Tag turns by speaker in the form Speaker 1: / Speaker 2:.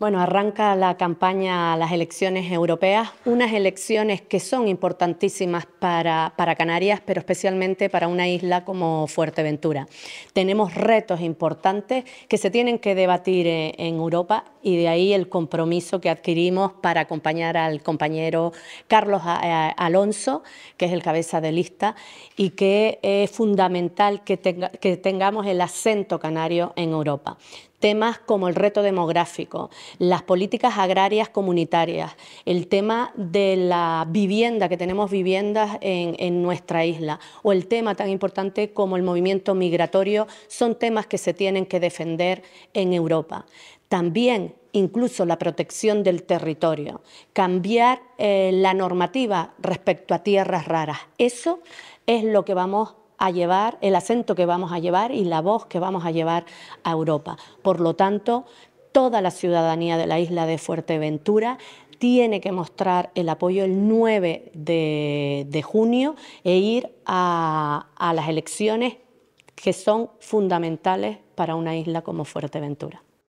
Speaker 1: Bueno, arranca la campaña a las elecciones europeas, unas elecciones que son importantísimas para, para, Canarias, pero especialmente para una isla como Fuerteventura. Tenemos retos importantes que se tienen que debatir eh, en, Europa y de ahí el compromiso que adquirimos para acompañar al compañero Carlos eh, Alonso, que es el cabeza de lista, y que es fundamental que, que tengamos el acento canario en Europa temas como el reto demográfico, las políticas agrarias comunitarias, el tema de la vivienda, que tenemos viviendas en, nuestra isla, o el tema tan importante como el movimiento migratorio, son temas que se tienen que defender en Europa. También incluso la protección del territorio, cambiar eh, la normativa respecto a tierras raras. Eso es lo que vamos a llevar, el acento que vamos a llevar y la voz que vamos a llevar a Europa. Por lo tanto, toda la ciudadanía de la isla de Fuerteventura tiene que mostrar el apoyo el 9 de, junio e ir a las elecciones que son fundamentales para una isla como Fuerteventura.